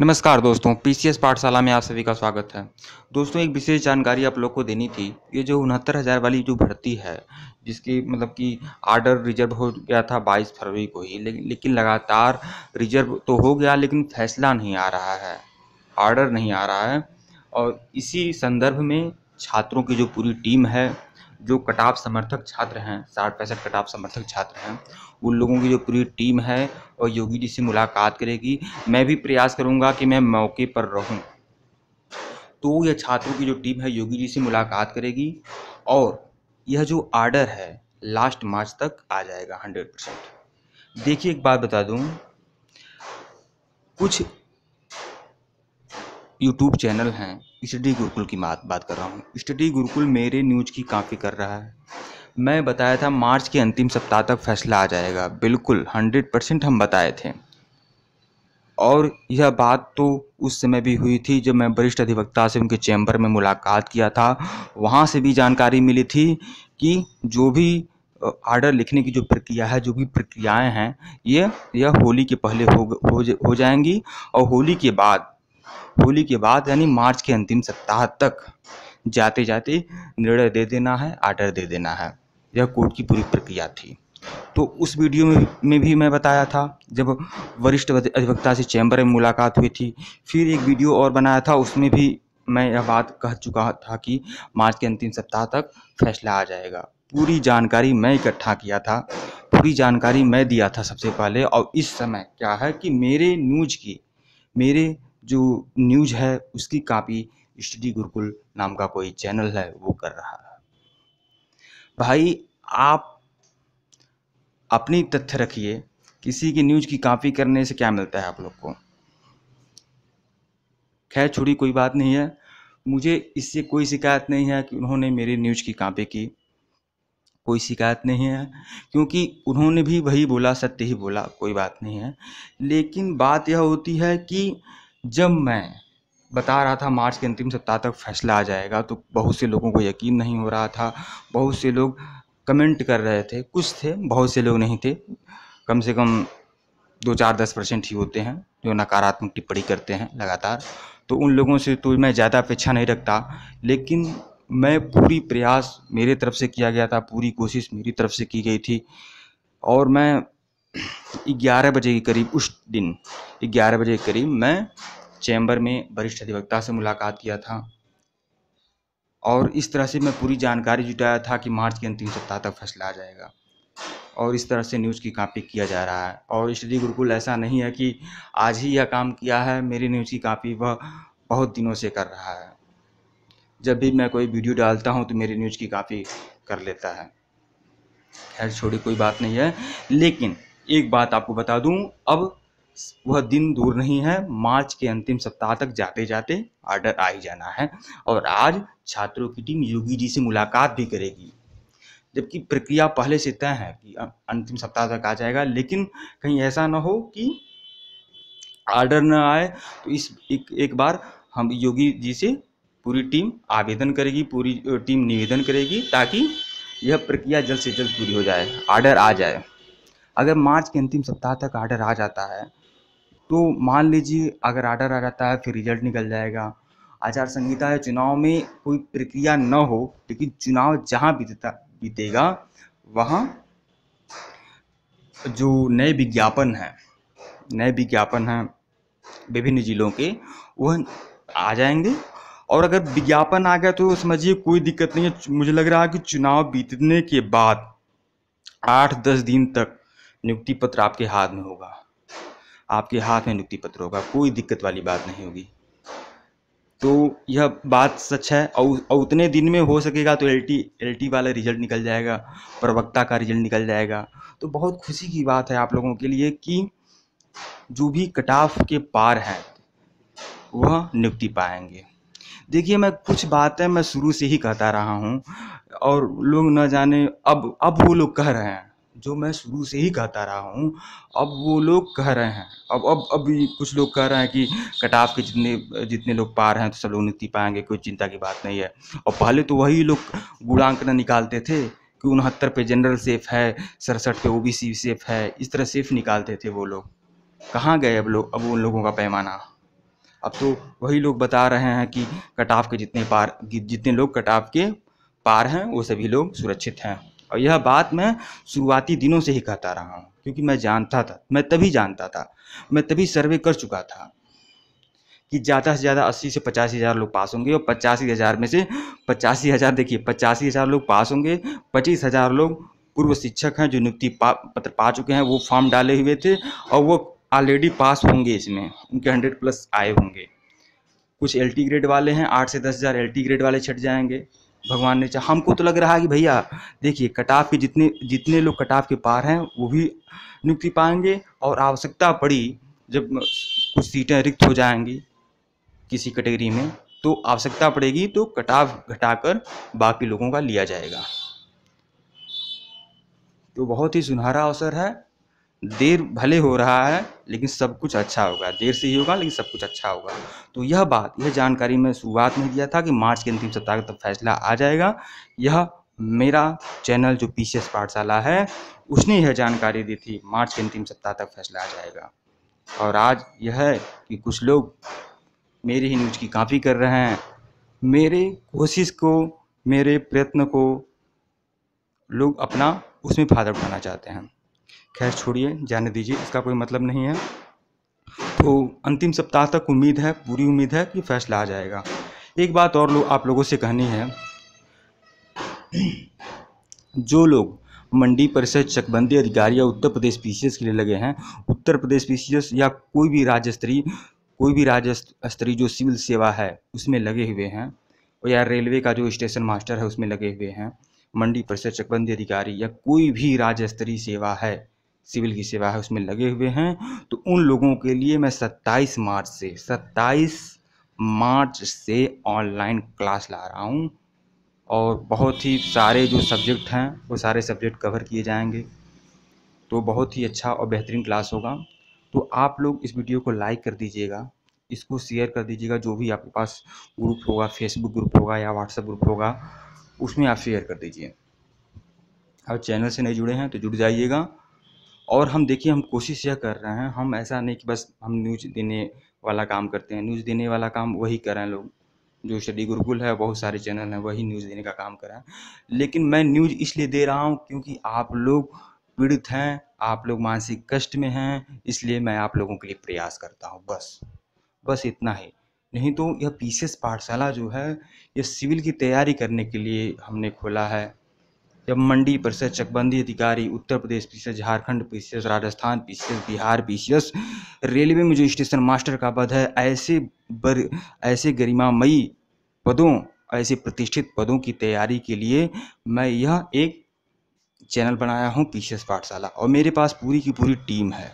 नमस्कार दोस्तों पीसीएस पाठशाला में आप सभी का स्वागत है दोस्तों एक विशेष जानकारी आप लोग को देनी थी ये जो उनहत्तर हज़ार वाली जो भर्ती है जिसकी मतलब कि आर्डर रिजर्व हो गया था 22 फरवरी को ही ले, लेकिन लगातार रिजर्व तो हो गया लेकिन फैसला नहीं आ रहा है आर्डर नहीं आ रहा है और इसी संदर्भ में छात्रों की जो पूरी टीम है जो कटाप समर्थक छात्र हैं साठ पैंसठ कटाप समर्थक छात्र हैं उन लोगों की जो पूरी टीम है और योगी जी से मुलाकात करेगी मैं भी प्रयास करूँगा कि मैं मौके पर रहूँ तो यह छात्रों की जो टीम है योगी जी से मुलाकात करेगी और यह जो आर्डर है लास्ट मार्च तक आ जाएगा हंड्रेड परसेंट देखिए एक बात बता दूँ कुछ यूट्यूब चैनल हैं स्टडी गुरुकुल की बात बात कर रहा हूँ स्टडी गुरुकुल मेरे न्यूज की काफ़ी कर रहा है मैं बताया था मार्च के अंतिम सप्ताह तक फैसला आ जाएगा बिल्कुल हंड्रेड परसेंट हम बताए थे और यह बात तो उस समय भी हुई थी जब मैं वरिष्ठ अधिवक्ता से उनके चैम्बर में मुलाकात किया था वहाँ से भी जानकारी मिली थी कि जो भी आर्डर लिखने की जो प्रक्रिया है जो भी प्रक्रियाएं हैं ये यह होली के पहले हो हो, हो जाएंगी और होली के बाद होली के बाद यानी मार्च के अंतिम सप्ताह तक जाते जाते निर्णय दे देना है आर्डर दे देना है यह कोर्ट की पूरी प्रक्रिया थी तो उस वीडियो में में भी मैं बताया था जब वरिष्ठ अधिवक्ता से चैम्बर में मुलाकात हुई थी फिर एक वीडियो और बनाया था उसमें भी मैं यह बात कह चुका था कि मार्च के अंतिम सप्ताह तक फैसला आ जाएगा पूरी जानकारी मैं इकट्ठा किया था पूरी जानकारी मैं दिया था सबसे पहले और इस समय क्या है कि मेरे न्यूज की मेरे जो न्यूज है उसकी कापी स्टडी गुरुकुल नाम का कोई चैनल है वो कर रहा है भाई आप अपनी तथ्य रखिए किसी की न्यूज की कापी करने से क्या मिलता है आप लोग को खैर छोड़ी कोई बात नहीं है मुझे इससे कोई शिकायत नहीं है कि उन्होंने मेरी न्यूज की कापी की कोई शिकायत नहीं है क्योंकि उन्होंने भी वही बोला सत्य ही बोला कोई बात नहीं है लेकिन बात यह होती है कि जब मैं बता रहा था मार्च के अंतिम सप्ताह तक फैसला आ जाएगा तो बहुत से लोगों को यकीन नहीं हो रहा था बहुत से लोग कमेंट कर रहे थे कुछ थे बहुत से लोग नहीं थे कम से कम दो चार दस परसेंट ही होते हैं जो नकारात्मक टिप्पणी करते हैं लगातार तो उन लोगों से तो मैं ज़्यादा अपेक्षा नहीं रखता लेकिन मैं पूरी प्रयास मेरे तरफ से किया गया था पूरी कोशिश मेरी तरफ से की गई थी और मैं ग्यारह बजे के करीब उस दिन ग्यारह बजे के करीब मैं चैम्बर में वरिष्ठ अधिवक्ता से मुलाकात किया था और इस तरह से मैं पूरी जानकारी जुटाया था कि मार्च के अंतिम सप्ताह तक फैसला आ जाएगा और इस तरह से न्यूज़ की कापी किया जा रहा है और स्टडी गुरुकुल ऐसा नहीं है कि आज ही यह काम किया है मेरी न्यूज़ की कापी वह बहुत दिनों से कर रहा है जब भी मैं कोई वीडियो डालता हूँ तो मेरी न्यूज़ की कापी कर लेता है खैर छोड़ी कोई बात नहीं है लेकिन एक बात आपको बता दूं अब वह दिन दूर नहीं है मार्च के अंतिम सप्ताह तक जाते जाते आर्डर आ ही जाना है और आज छात्रों की टीम योगी जी से मुलाकात भी करेगी जबकि प्रक्रिया पहले से तय है कि अं, अंतिम सप्ताह तक आ जाएगा लेकिन कहीं ऐसा ना हो कि आर्डर न आए तो इस एक एक बार हम योगी जी से पूरी टीम आवेदन करेगी पूरी टीम निवेदन करेगी ताकि यह प्रक्रिया जल्द से जल्द पूरी हो जाए आर्डर आ जाए अगर मार्च के अंतिम सप्ताह तक आर्डर आ जाता है तो मान लीजिए अगर आर्डर आ जाता है फिर रिजल्ट निकल जाएगा आचार संहिता या चुनाव में कोई प्रक्रिया न हो लेकिन चुनाव जहाँ बीतता बीतेगा वहाँ जो नए विज्ञापन हैं नए विज्ञापन हैं विभिन्न ज़िलों के वह आ जाएंगे और अगर विज्ञापन आ गया तो समझिए कोई दिक्कत नहीं है मुझे लग रहा है कि चुनाव बीतने के बाद आठ दस दिन तक नियुक्ति पत्र आपके हाथ में होगा आपके हाथ में नियुक्ति पत्र होगा कोई दिक्कत वाली बात नहीं होगी तो यह बात सच है और उतने दिन में हो सकेगा तो एल टी एल टी वाला रिजल्ट निकल जाएगा प्रवक्ता का रिजल्ट निकल जाएगा तो बहुत खुशी की बात है आप लोगों के लिए कि जो भी कटाफ के पार हैं वह नियुक्ति पाएंगे देखिए मैं कुछ बातें मैं शुरू से ही कहता रहा हूँ और लोग न जाने अब अब वो लोग कह रहे हैं जो मैं शुरू से ही कहता रहा हूँ अब वो लोग कह रहे हैं अब अब अभी कुछ लोग कह रहे हैं कि कटाव के जितने जितने लोग पार हैं तो सब लोग निकल पाएंगे कोई चिंता की बात नहीं है और पहले तो वही लोग गुणांकना निकालते थे कि उनहत्तर पे जनरल सेफ है सड़सठ पे सी सेफ है इस तरह सेफ निकालते थे वो लोग कहाँ गए अब लोग अब उन लोगों का पैमाना अब तो वही लोग बता रहे हैं कि कटाव के जितने पार जितने लोग कटाव के पार हैं वो सभी लोग सुरक्षित हैं और यह बात मैं शुरुआती दिनों से ही कहता रहा हूँ क्योंकि मैं जानता था मैं तभी जानता था मैं तभी सर्वे कर चुका था कि ज़्यादा से ज़्यादा अस्सी से पचासी हज़ार लोग पास होंगे और पचासी हज़ार में से पचासी हज़ार देखिए पचासी हज़ार लोग पास होंगे पच्चीस हज़ार लोग पूर्व शिक्षक हैं जो नियुक्ति पा पत्र पा चुके हैं वो फॉर्म डाले हुए थे और वो ऑलरेडी पास होंगे इसमें उनके हंड्रेड प्लस आए होंगे कुछ एल ग्रेड वाले हैं आठ से दस हज़ार एल ग्रेड वाले छट जाएंगे भगवान ने चाहा हमको तो लग रहा है कि भैया देखिए कटाव के जितने जितने लोग कटाव के पार हैं वो भी नियुक्ति पाएंगे और आवश्यकता पड़ी जब कुछ सीटें रिक्त हो जाएंगी किसी कैटेगरी में तो आवश्यकता पड़ेगी तो कटाव घटाकर बाकी लोगों का लिया जाएगा तो बहुत ही सुनहरा अवसर है देर भले हो रहा है लेकिन सब कुछ अच्छा होगा देर से ही होगा लेकिन सब कुछ अच्छा होगा तो यह बात यह जानकारी मैं शुरुआत में दिया था कि मार्च के अंतिम सप्ताह तक फैसला आ जाएगा यह मेरा चैनल जो पी पाठशाला है उसने यह जानकारी दी थी मार्च के अंतिम सप्ताह तक फैसला आ जाएगा और आज यह है कि कुछ लोग मेरी ही न्यूज की कापी कर रहे हैं मेरे कोशिश को मेरे प्रयत्न को लोग अपना उसमें फायदा उठाना चाहते हैं खैर छोड़िए जाने दीजिए इसका कोई मतलब नहीं है तो अंतिम सप्ताह तक उम्मीद है पूरी उम्मीद है कि फैसला आ जाएगा एक बात और लो, आप लोगों से कहनी है जो लोग मंडी परिषद चकबंदी अधिकारी या उत्तर प्रदेश पी के लिए लगे हैं उत्तर प्रदेश पी या कोई भी राज्य स्तरीय कोई भी राज्य स्तरीय जो सिविल सेवा है उसमें लगे हुए हैं और या रेलवे का जो स्टेशन मास्टर है उसमें लगे हुए हैं मंडी परिषद चकबंदी अधिकारी या कोई भी राज्य स्तरीय सेवा है सिविल की सेवा है उसमें लगे हुए हैं तो उन लोगों के लिए मैं 27 मार्च से 27 मार्च से ऑनलाइन क्लास ला रहा हूँ और बहुत ही सारे जो सब्जेक्ट हैं वो सारे सब्जेक्ट कवर किए जाएंगे तो बहुत ही अच्छा और बेहतरीन क्लास होगा तो आप लोग इस वीडियो को लाइक कर दीजिएगा इसको शेयर कर दीजिएगा जो भी आपके पास ग्रुप होगा फेसबुक ग्रुप होगा या व्हाट्सएप ग्रुप होगा उसमें आप शेयर कर दीजिए आप चैनल से नहीं जुड़े हैं तो जुड़ जाइएगा और हम देखिए हम कोशिश यह कर रहे हैं हम ऐसा नहीं कि बस हम न्यूज देने वाला काम करते हैं न्यूज देने वाला काम वही कर रहे हैं लोग जो स्टडी गुरुकुल है बहुत सारे चैनल हैं वही न्यूज़ देने का काम कर रहे हैं लेकिन मैं न्यूज़ इसलिए दे रहा हूँ क्योंकि आप लोग पीड़ित हैं आप लोग मानसिक कष्ट में हैं इसलिए मैं आप लोगों के लिए प्रयास करता हूँ बस बस इतना ही नहीं तो यह पीसीएस पाठशाला जो है यह सिविल की तैयारी करने के लिए हमने खोला है जब मंडी परिषद चकबंदी अधिकारी Uttar Pradesh PCS Jharkhand PCS Rajasthan PCS Bihar PCS railway में जो स्टेशन मास्टर का पद है ऐसे बर ऐसे गरिमामयी पदों ऐसे प्रतिष्ठित पदों की तैयारी के लिए मैं यह एक चैनल बनाया हूँ पीसीएस पाठशाला और मेरे पास पूरी की पूरी टीम है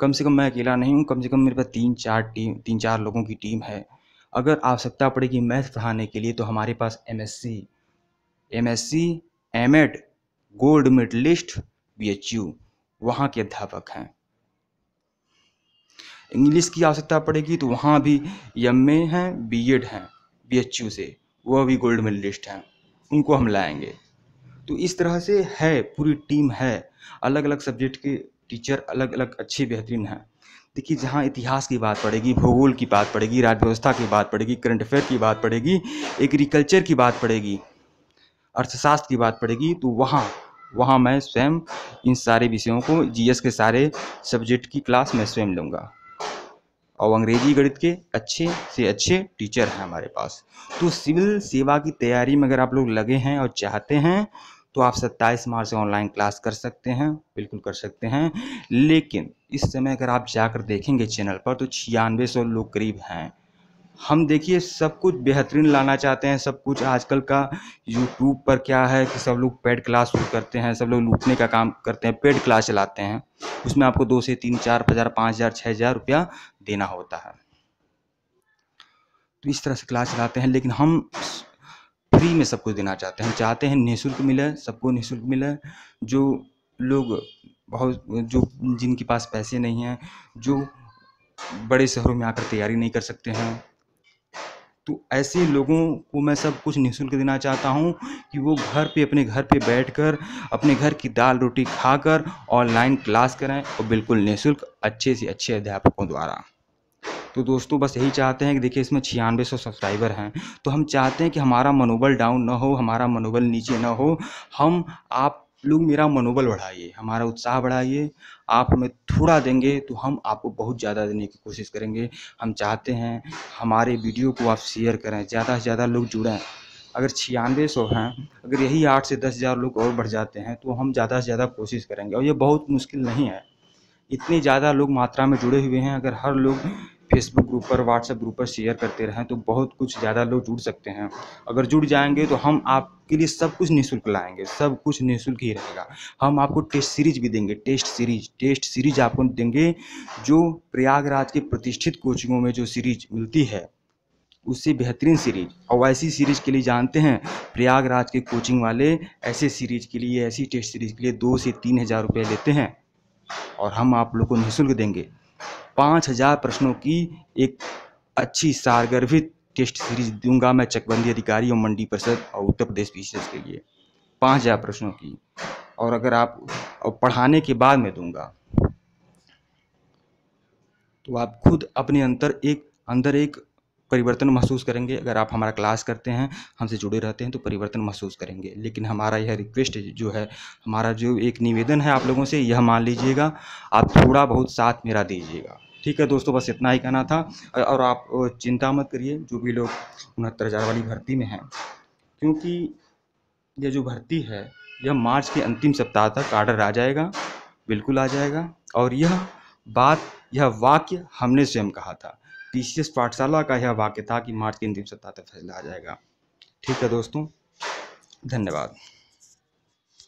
कम से कम मैं अकेला नहीं हूँ कम से कम मेरे पास तीन चार टीम तीन चार लोगों की टीम है अगर आवश्यकता पड़ेगी मैथ पढ़ाने के लिए तो हमारे पास M S C M S C M Ed gold medallist B H U वहाँ के अध्यापक हैं इंग्लिश की आवश्यकता पड़ेगी तो वहाँ भी एम ए हैं बी एड e हैं बी एच यू से वह भी गोल्ड मेडलिस्ट हैं उनको हम लाएंगे तो इस तरह से है पूरी टीम है अलग अलग सब्जेक्ट के टीचर अलग अलग अच्छे बेहतरीन हैं देखिए जहाँ इतिहास की बात पड़ेगी भूगोल की बात पड़ेगी राज्य व्यवस्था की बात पड़ेगी करंट अफेयर की बात पड़ेगी एग्रीकल्चर की बात पड़ेगी अर्थशास्त्र की बात पड़ेगी तो वहाँ वहाँ मैं स्वयं इन सारे विषयों को जीएस के सारे सब्जेक्ट की क्लास मैं स्वयं लूँगा और अंग्रेजी गणित के अच्छे से अच्छे टीचर हैं हमारे पास तो सिविल सेवा की तैयारी में अगर आप लोग लगे हैं और चाहते हैं तो आप 27 मार्च से ऑनलाइन क्लास कर सकते हैं बिल्कुल कर सकते हैं लेकिन इस समय अगर आप जाकर देखेंगे चैनल पर तो छियानवे सौ लोग करीब हैं हम देखिए सब कुछ बेहतरीन लाना चाहते हैं सब कुछ आजकल का यूट्यूब पर क्या है कि सब लोग पेड क्लास शुरू करते हैं सब लोग लूटने का काम करते हैं पेड क्लास चलाते हैं उसमें आपको दो से तीन चार हज़ार पाँच हज़ार छः हज़ार रुपया देना होता है तो इस तरह से क्लास चलाते हैं लेकिन हम फ्री में सब कुछ देना चाहते हैं चाहते हैं निःशुल्क मिले सबको निःशुल्क मिले जो लोग बहुत जो जिनके पास पैसे नहीं हैं जो बड़े शहरों में आकर तैयारी नहीं कर सकते हैं तो ऐसे लोगों को मैं सब कुछ निःशुल्क देना चाहता हूँ कि वो घर पे अपने घर पे बैठकर अपने घर की दाल रोटी खाकर ऑनलाइन क्लास करें और बिल्कुल निःशुल्क अच्छे से अच्छे अध्यापकों द्वारा तो दोस्तों बस यही चाहते हैं कि देखिए इसमें छियानवे सौ सब्सक्राइबर हैं तो हम चाहते हैं कि हमारा मनोबल डाउन ना हो हमारा मनोबल नीचे ना हो हम आप लोग मेरा मनोबल बढ़ाइए हमारा उत्साह बढ़ाइए आप हमें थोड़ा देंगे तो हम आपको बहुत ज़्यादा देने की कोशिश करेंगे हम चाहते हैं हमारे वीडियो को आप शेयर करें ज़्यादा से ज़्यादा लोग जुड़ें अगर छियानवे सौ हैं अगर यही आठ से दस हज़ार लोग और बढ़ जाते हैं तो हम ज़्यादा से ज़्यादा कोशिश करेंगे और ये बहुत मुश्किल नहीं है इतने ज़्यादा लोग मात्रा में जुड़े हुए हैं अगर हर लोग फेसबुक ग्रुप पर व्हाट्सएप ग्रुप पर शेयर करते रहें तो बहुत कुछ ज़्यादा लोग जुड़ सकते हैं अगर जुड़ जाएंगे तो हम आपके लिए सब कुछ निःशुल्क लाएंगे सब कुछ निःशुल्क ही रहेगा हम आपको टेस्ट सीरीज भी देंगे टेस्ट सीरीज टेस्ट सीरीज आपको देंगे जो प्रयागराज के प्रतिष्ठित कोचिंगों में जो सीरीज मिलती है उससे बेहतरीन सीरीज और ऐसी सीरीज के लिए जानते हैं प्रयागराज के कोचिंग वाले ऐसे सीरीज के लिए ऐसी टेस्ट सीरीज के लिए दो से तीन हज़ार रुपये लेते हैं और हम आप लोग को निःशुल्क देंगे पाँच हजार प्रश्नों की एक अच्छी सारगर्भित टेस्ट सीरीज दूंगा मैं चकबंदी अधिकारी और मंडी परिषद और उत्तर प्रदेश विशेष के लिए पाँच हजार प्रश्नों की और अगर आप और पढ़ाने के बाद में दूंगा तो आप खुद अपने अंतर एक अंदर एक परिवर्तन महसूस करेंगे अगर आप हमारा क्लास करते हैं हमसे जुड़े रहते हैं तो परिवर्तन महसूस करेंगे लेकिन हमारा यह रिक्वेस्ट जो है हमारा जो एक निवेदन है आप लोगों से यह मान लीजिएगा आप थोड़ा बहुत साथ मेरा दीजिएगा ठीक है दोस्तों बस इतना ही कहना था और आप चिंता मत करिए जो भी लोग उनहत्तर हज़ार वाली भर्ती में हैं क्योंकि यह जो भर्ती है यह मार्च के अंतिम सप्ताह तक आर्डर आ जाएगा बिल्कुल आ जाएगा और यह बात यह वाक्य हमने स्वयं कहा था पीसीएस पाठशाला का यह वाक्य था कि मार्च के अंतिम सप्ताह तक फैसला आ जाएगा ठीक है दोस्तों धन्यवाद